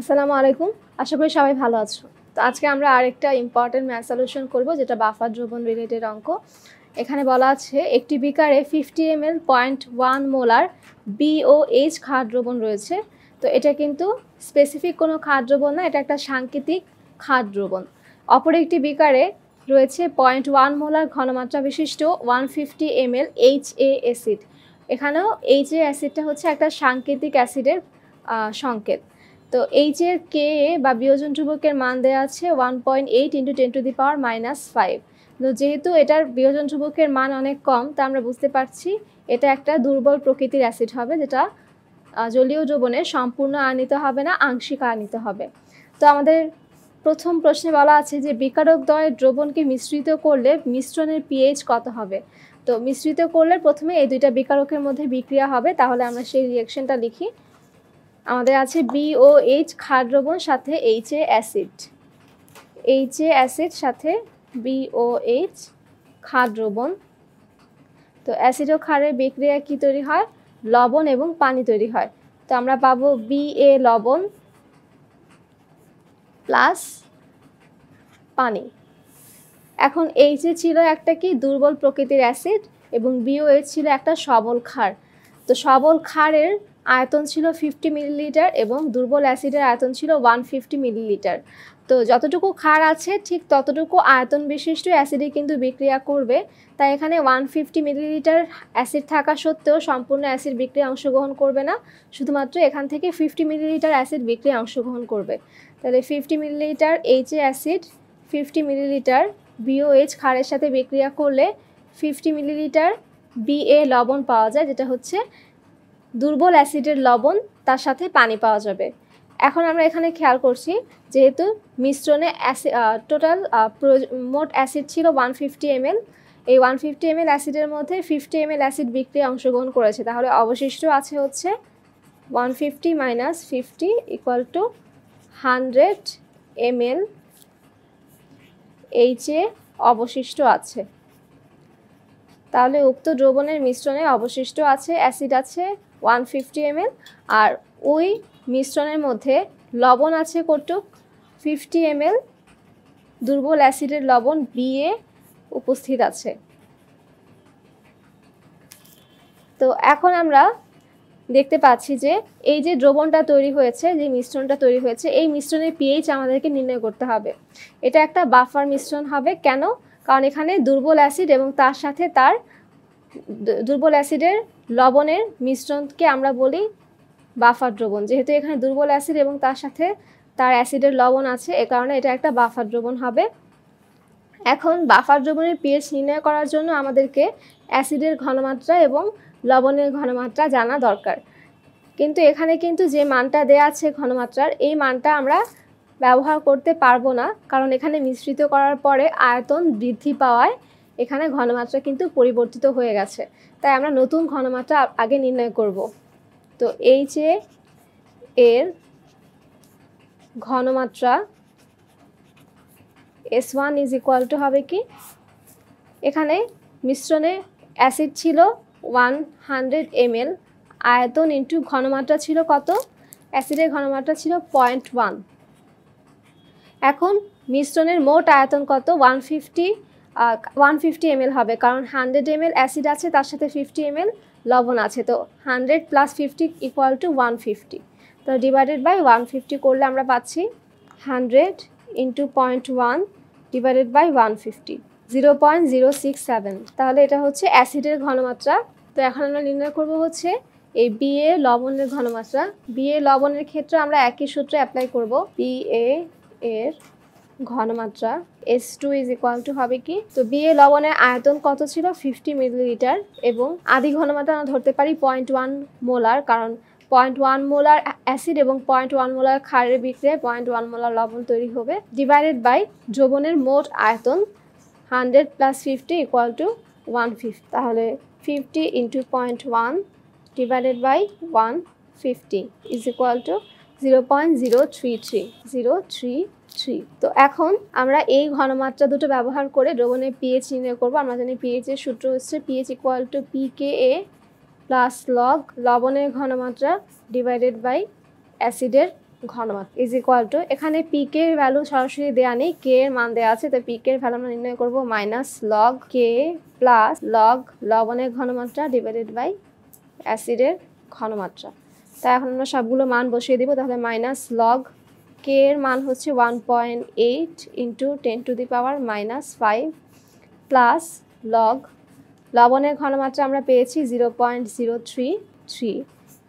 আসসালামু আলাইকুম আশা করি সবাই ভালো আছো তো আজকে আমরা আরেকটা ইম্পর্টেন্ট ম্যাথ সলিউশন করব যেটা বাফার দ্রবণ রিলেটেড অঙ্ক এখানে বলা আছে একটি বিকারে fifty M L point one molar BOH খাদ দ্রবণ রয়েছে তো এটা কিন্তু স্পেসিফিক কোনো খাদ দ্রবণ না এটা একটা সাংকেতিক খাদ দ্রবণ অপর একটি বিকারে রয়েছে পয়েন্ট ওয়ান মোলার ঘনমাত্রা বিশিষ্ট one fifty M L H A acid এখানেও এইচ এ অ্যাসিডটা হচ্ছে একটা সাংকেতিক অ্যাসিডের সংকেত তো এইচ এর কে বা বিয়োজন ধ্রুবকের মান দেওয়া আছে one point eight into ten to the power minus five তো যেহেতু এটার বিয়োজন ধ্রুবকের মান অনেক কম তা আমরা বুঝতে পারছি এটা একটা দুর্বল প্রকৃতির অ্যাসিড হবে যেটা জলীয় দ্রবণে সম্পূর্ণ আনিতে হবে না আংশিক আনিত হবে তো আমাদের প্রথম প্রশ্নে বলা আছে যে বিকারক দয়ের দ্রবণকে মিশ্রিত করলে মিশ্রণের পিএইচ কত হবে তো মিশ্রিত করলে প্রথমে এই দুইটা বিকারকের মধ্যে বিক্রিয়া হবে তাহলে আমরা সেই রিয়েকশনটা লিখি আমাদের আছে বিওএইচ ক্ষার দ্রবণ সাথে H A acid H A acid সাথে বিওএইচ ক্ষার দ্রবণ তো অ্যাসিড ও খারের বিক্রিয়া কি তৈরি হয় লবণ এবং পানি তৈরি হয় তো আমরা পাবো বিএ লবণ প্লাস পানি এখন এ ছিল একটা কি দুর্বল প্রকৃতির অ্যাসিড এবং বিওএইচ ছিল একটা সবল খার তো সবল খারের আয়তন ছিল ফিফটি মিলিলিটার এবং দুর্বল অ্যাসিডের আয়তন ছিল ওয়ান ফিফটি মিলিলিটার তো যতটুকু ক্ষার আছে ঠিক ততটুকু আয়তন বিশিষ্ট অ্যাসিডে কিন্তু বিক্রিয়া করবে তাই এখানে ওয়ান ফিফটি মিলিলিটার অ্যাসিড থাকা সত্ত্বেও সম্পূর্ণ অ্যাসিড বিক্রিয়া অংশগ্রহণ করবে না শুধুমাত্র এখান থেকে ফিফটি মিলিলিটার অ্যাসিড বিক্রিয়া অংশগ্রহণ করবে তাহলে fifty millilitre H acid fifty millilitre BOH ক্ষারের সাথে বিক্রিয়া করলে ফিফটি মিলিলিটার বিএ লবণ পাওয়া যায় যেটা হচ্ছে দুর্বল অ্যাসিডের লবণ তার সাথে পানি পাওয়া যাবে এখন আমরা এখানে খেয়াল করছি যেহেতু মিশ্রণে টোটাল মোট অ্যাসিড ছিল ওয়ান ফিফটি এমএল এই ওয়ান ফিফটি এমএল অ্যাসিডের মধ্যে ফিফটি এমএল অ্যাসিড বিক্রিয়া অংশগ্রহণ করেছে তাহলে অবশিষ্ট আছে হচ্ছে one fifty minus fifty equal to hundred L এইচে অবশিষ্ট আছে তাহলে উক্ত দ্রবণের মিশ্রণে অবশিষ্ট আছে অ্যাসিড আছে ওয়ান ফিফটি এমএল আর ওই মিশ্রণের মধ্যে লবণ আছে কটুক ফিফটি এমএল দুর্বল অ্যাসিডের লবণ বিএ উপস্থিত আছে তো এখন আমরা দেখতে পাচ্ছি যে এই যে দ্রবণটা তৈরি হয়েছে যে মিশ্রণটা তৈরি হয়েছে এই মিশ্রণের পিএইচ আমাদেরকে নির্ণয় করতে হবে এটা একটা বাফার মিশ্রণ হবে কেন কারণ এখানে দুর্বল অ্যাসিড এবং তার সাথে তার দুর্বল অ্যাসিডের লবণের মিশ্রণকে আমরা বলি বাফার দ্রবণ যেহেতু এখানে দুর্বল অ্যাসিড এবং তার সাথে তার অ্যাসিডের লবণ আছে এ কারণে এটা একটা বাফার দ্রবণ হবে এখন বাফার দ্রবণের পিএস নির্ণয় করার জন্য আমাদেরকে অ্যাসিডের ঘনমাত্রা এবং লবণের ঘনমাত্রা জানা দরকার কিন্তু এখানে কিন্তু যে মানটা দেয়া আছে ঘনমাত্রার এই মানটা আমরা ব্যবহার করতে পারবো না কারণ এখানে মিশ্রিত করার পরে আয়তন বৃদ্ধি পাওয়ায় এখানে ঘনমাত্রা কিন্তু পরিবর্তিত হয়ে গেছে তাই আমরা নতুন ঘনমাত্রা আগে নির্ণয় করব তো এইচ এ এর ঘনমাত্রা S one is equal to হবে কি এখানে মিশ্রণে অ্যাসিড ছিল ওয়ান হান্ড্রেড এল আয়তন ইন্টু ঘনমাত্রা ছিল কত অ্যাসিডের ঘনমাত্রা ছিল পয়েন্ট ওয়ান এখন মিশ্রণের মোট আয়তন কত one fifty one fifty M হবে কারণ হান্ড্রেড এম অ্যাসিড আছে তার সাথে ফিফটি এমএল লবণ আছে তো hundred plus fifty equal to one fifty তো ডিভাইডেড বাই ওয়ান ফিফটি করলে আমরা পাচ্ছি hundred into point one divided by one fifty zero point zero six seven তাহলে এটা হচ্ছে অ্যাসিডের ঘনমাত্রা তো এখন আমরা নির্ণয় করব হচ্ছে এই বিএ লবণের ঘনমাত্রা বিএ লবণের ক্ষেত্রে আমরা একই সূত্রে অ্যাপ্লাই করব বিএ এর ঘনমাত্রা S two is equal to হবে কি তো বিয়ে লবণের আয়তন কত ছিল ফিফটি মিলিলিটার এবং আদি ঘনমাত্রা আমরা ধরতে পারি পয়েন্ট ওয়ান মোলার কারণ পয়েন্ট ওয়ান মোলার অ্যাসিড এবং পয়েন্ট ওয়ান মোলার খারের বিক্রিয়ে পয়েন্ট ওয়ান মোলার লবণ তৈরি হবে ডিভাইডেড বাই যৌবনের মোট আয়তন hundred plus fifty equal to one fifty তাহলে fifty into point one divided by one fifty is equal to zero point zero three three zero three three তো এখন আমরা এই ঘনমাত্রা দুটো ব্যবহার করে দ্রবণের পিএইচ নির্ণয় করবো আমরা জানি পিএইচ এর সূত্র হচ্ছে pH equal to P K A plus log লবণের ঘনমাত্রা ডিভাইডেড বাই অ্যাসিডের ঘনমাত্রা ইজ ইকুয়াল টু এখানে পিকে এর ভ্যালু সরাসরি দেওয়া নেই কে এর মান দেওয়া আছে তো পিকে এর ভ্যালু আমরা নির্ণয় করবো minus log K plus log লবণের ঘনমাত্রা ডিভাইডেড বাই অ্যাসিডের ঘনমাত্রা তাই এখন আমরা সবগুলো মান বসিয়ে দিব তাহলে মাইনাস লগ কে এর মান হচ্ছে one point eight into ten to the power minus five plus log লবণের ঘনমাত্রা আমরা পেয়েছি zero point zero three three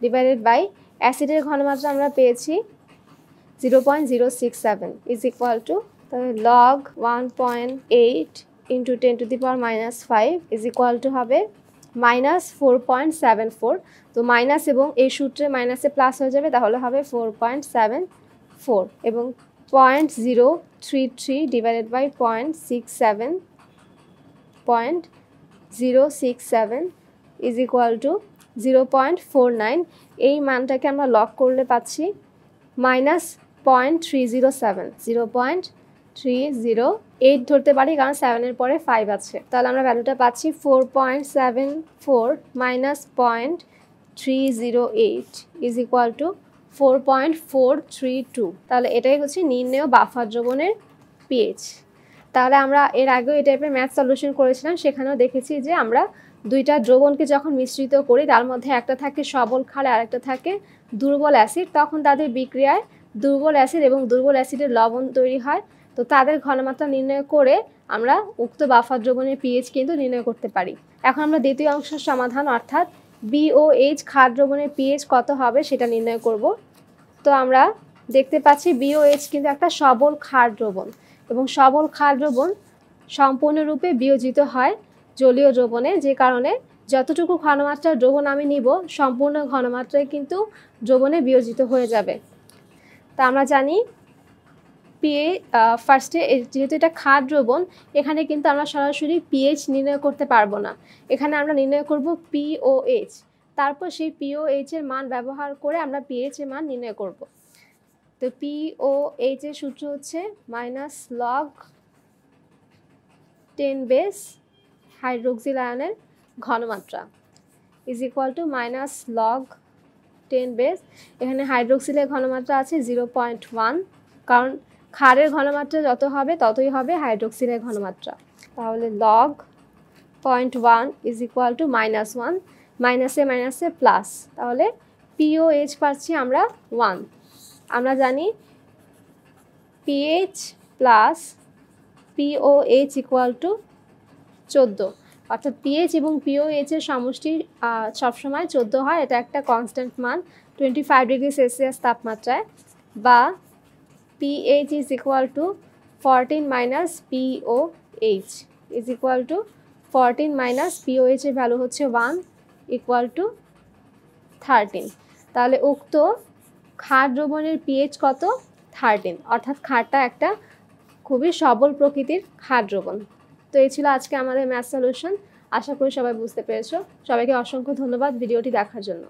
divided by অ্যাসিডের ঘনমাত্রা আমরা পেয়েছি zero point zero six seven is equal to log one point eight into ten to the power minus five is equal to হবে minus four point seven four তো minus এবং এই সূত্রে মাইনাসে প্লাস হয়ে যাবে তাহলে হবে ফোর পয়েন্ট সেভেন ফোর এবং point zero three three divided by point six seven point zero six seven is equal to zero point four nine এই মানটাকে আমরা লক করলে পাচ্ছি minus point three zero seven zero point three zero eight ধরতে পারি কারণ সেভেনের পরে ফাইভ আছে তাহলে আমরা ভ্যালুটা পাচ্ছি four point seven four minus point three zero eight is equal to four point four three two তাহলে এটাই হচ্ছে নির্ণয় বাফার দ্রবণের পিএইচ তাহলে আমরা এর আগেও এই টাইপের ম্যাথ সলিউশন করেছিলাম সেখানেও দেখেছি যে আমরা দুইটা দ্রবণকে যখন মিশ্রিত করি তার মধ্যে একটা থাকে সবল ক্ষার আর একটা থাকে দুর্বল অ্যাসিড তখন তাদের বিক্রিয়ায় দুর্বল অ্যাসিড এবং দুর্বল অ্যাসিডের লবণ তৈরি হয় তো তাদের ঘনমাত্রা নির্ণয় করে আমরা উক্ত বাফার দ্রবণের পিএইচ কিন্তু নির্ণয় করতে পারি এখন আমরা দ্বিতীয় অংশের সমাধান অর্থাৎ বিওএইচ খাদ দ্রবণের পিএইচ কত হবে সেটা নির্ণয় করব তো আমরা দেখতে পাচ্ছি বিওএইচ কিন্তু একটা সবল খার দ্রবণ এবং সবল খার দ্রবণ সম্পূর্ণরূপে বিয়োজিত হয় জলীয় দ্রবণে যে কারণে যতটুকু ঘনমাত্রার দ্রবণ আমি নিব সম্পূর্ণ ঘনমাত্রায় কিন্তু দ্রবণে বিয়োজিত হয়ে যাবে তা আমরা জানি পিএ ফার্স্টে যেহেতু এটা খাদ দ্রবণ এখানে কিন্তু আমরা সরাসরি পিএইচ নির্ণয় করতে পারবো না এখানে আমরা নির্ণয় করব পিওএইচ তারপর সেই পিওএইচ এর মান ব্যবহার করে আমরা পিএইচ এর মান নির্ণয় করব তো পিওএইচ এর সূত্র হচ্ছে minus log ten base hydroxyl আয়নের ঘনমাত্রা is equal to minus log ten base এখানে হাইড্রোক্সিলের ঘনমাত্রা আছে জিরো পয়েন্ট ওয়ান কারণ ক্ষারের ঘনমাত্রা যত হবে ততই হবে হাইড্রোক্সিলের ঘনমাত্রা তাহলে log point one is equal to minus one মাইনাসে মাইনাসে প্লাস তাহলে পিওএইচ পাচ্ছি আমরা ওয়ান আমরা জানি pH plus pOH equal to চোদ্দো অর্থাৎ পিএইচ এবং পিওএইচের এর সমষ্টি সবসময় চোদ্দো হয় এটা একটা কনস্ট্যান্ট মান টোয়েন্টি ফাইভ ডিগ্রি সেলসিয়াস তাপমাত্রায় বা pH is equal to 14 minus POH is equal to 14 minus POH এর ভ্যালু হচ্ছে 1 equal to 13 তাহলে উক্ত খার দ্রবণের পিএইচ কত থার্টিন অর্থাৎ খারটা একটা খুবই সবল প্রকৃতির খার দ্রবণ তো এই ছিল আজকে আমাদের ম্যাথ সলিউশন আশা করি সবাই বুঝতে পেরেছো সবাইকে অসংখ্য ধন্যবাদ ভিডিওটি দেখার জন্য